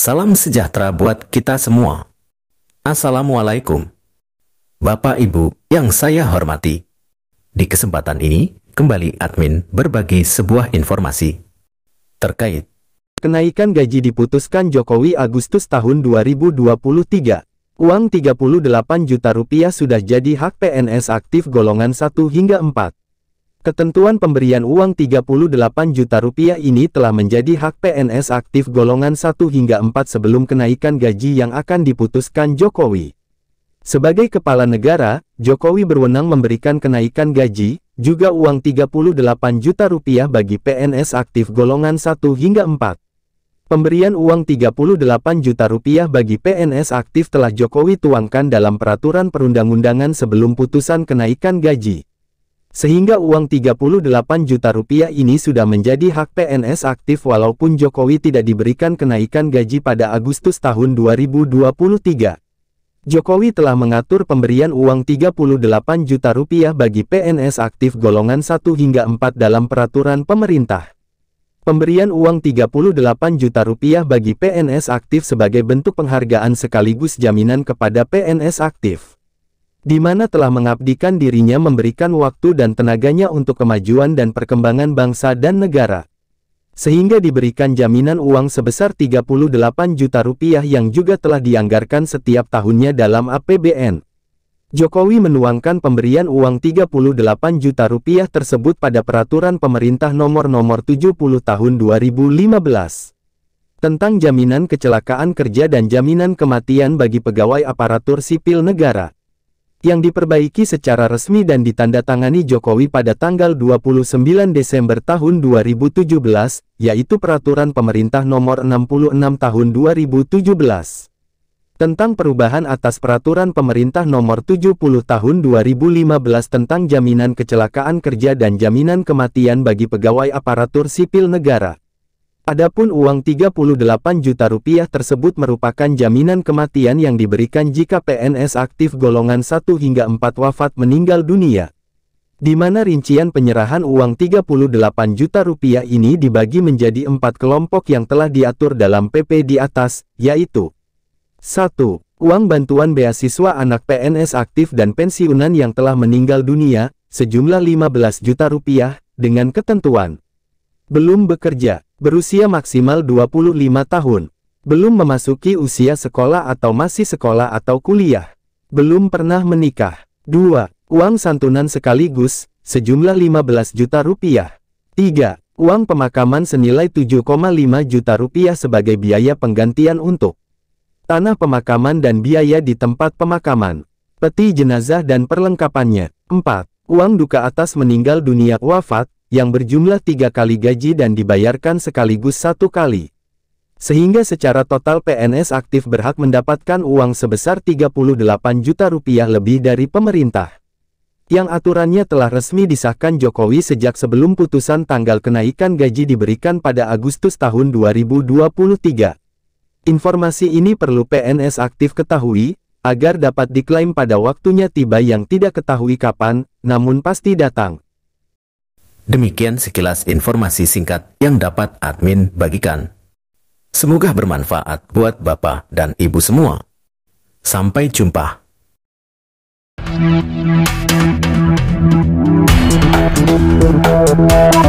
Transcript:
Salam sejahtera buat kita semua. Assalamualaikum. Bapak Ibu yang saya hormati. Di kesempatan ini, kembali admin berbagi sebuah informasi terkait kenaikan gaji diputuskan Jokowi Agustus tahun 2023. Uang 38 juta rupiah sudah jadi hak PNS aktif golongan 1 hingga 4. Ketentuan pemberian uang 38 juta rupiah ini telah menjadi hak PNS aktif golongan 1 hingga 4 sebelum kenaikan gaji yang akan diputuskan Jokowi. Sebagai kepala negara, Jokowi berwenang memberikan kenaikan gaji, juga uang 38 juta rupiah bagi PNS aktif golongan 1 hingga 4. Pemberian uang 38 juta rupiah bagi PNS aktif telah Jokowi tuangkan dalam peraturan perundang-undangan sebelum putusan kenaikan gaji. Sehingga uang 38 juta rupiah ini sudah menjadi hak PNS aktif walaupun Jokowi tidak diberikan kenaikan gaji pada Agustus tahun 2023. Jokowi telah mengatur pemberian uang 38 juta rupiah bagi PNS aktif golongan 1 hingga 4 dalam peraturan pemerintah. Pemberian uang 38 juta rupiah bagi PNS aktif sebagai bentuk penghargaan sekaligus jaminan kepada PNS aktif di mana telah mengabdikan dirinya memberikan waktu dan tenaganya untuk kemajuan dan perkembangan bangsa dan negara. Sehingga diberikan jaminan uang sebesar 38 juta rupiah yang juga telah dianggarkan setiap tahunnya dalam APBN. Jokowi menuangkan pemberian uang 38 juta rupiah tersebut pada peraturan pemerintah nomor nomor 70 tahun 2015 tentang jaminan kecelakaan kerja dan jaminan kematian bagi pegawai aparatur sipil negara yang diperbaiki secara resmi dan ditandatangani Jokowi pada tanggal 29 Desember tahun 2017, yaitu Peraturan Pemerintah Nomor 66 Tahun 2017 tentang perubahan atas Peraturan Pemerintah Nomor 70 Tahun 2015 tentang jaminan kecelakaan kerja dan jaminan kematian bagi pegawai aparatur sipil negara. Adapun uang 38 juta rupiah tersebut merupakan jaminan kematian yang diberikan jika PNS aktif golongan 1 hingga 4 wafat meninggal dunia. Di mana rincian penyerahan uang 38 juta rupiah ini dibagi menjadi empat kelompok yang telah diatur dalam PP di atas, yaitu 1. Uang bantuan beasiswa anak PNS aktif dan pensiunan yang telah meninggal dunia, sejumlah 15 juta rupiah, dengan ketentuan belum bekerja berusia maksimal 25 tahun, belum memasuki usia sekolah atau masih sekolah atau kuliah, belum pernah menikah. 2. Uang santunan sekaligus, sejumlah 15 juta rupiah. 3. Uang pemakaman senilai 7,5 juta rupiah sebagai biaya penggantian untuk tanah pemakaman dan biaya di tempat pemakaman, peti jenazah dan perlengkapannya. 4. Uang duka atas meninggal dunia wafat, yang berjumlah tiga kali gaji dan dibayarkan sekaligus satu kali. Sehingga secara total PNS aktif berhak mendapatkan uang sebesar 38 juta rupiah lebih dari pemerintah yang aturannya telah resmi disahkan Jokowi sejak sebelum putusan tanggal kenaikan gaji diberikan pada Agustus tahun 2023. Informasi ini perlu PNS aktif ketahui, agar dapat diklaim pada waktunya tiba yang tidak ketahui kapan, namun pasti datang. Demikian sekilas informasi singkat yang dapat admin bagikan. Semoga bermanfaat buat Bapak dan Ibu semua. Sampai jumpa. Thank you.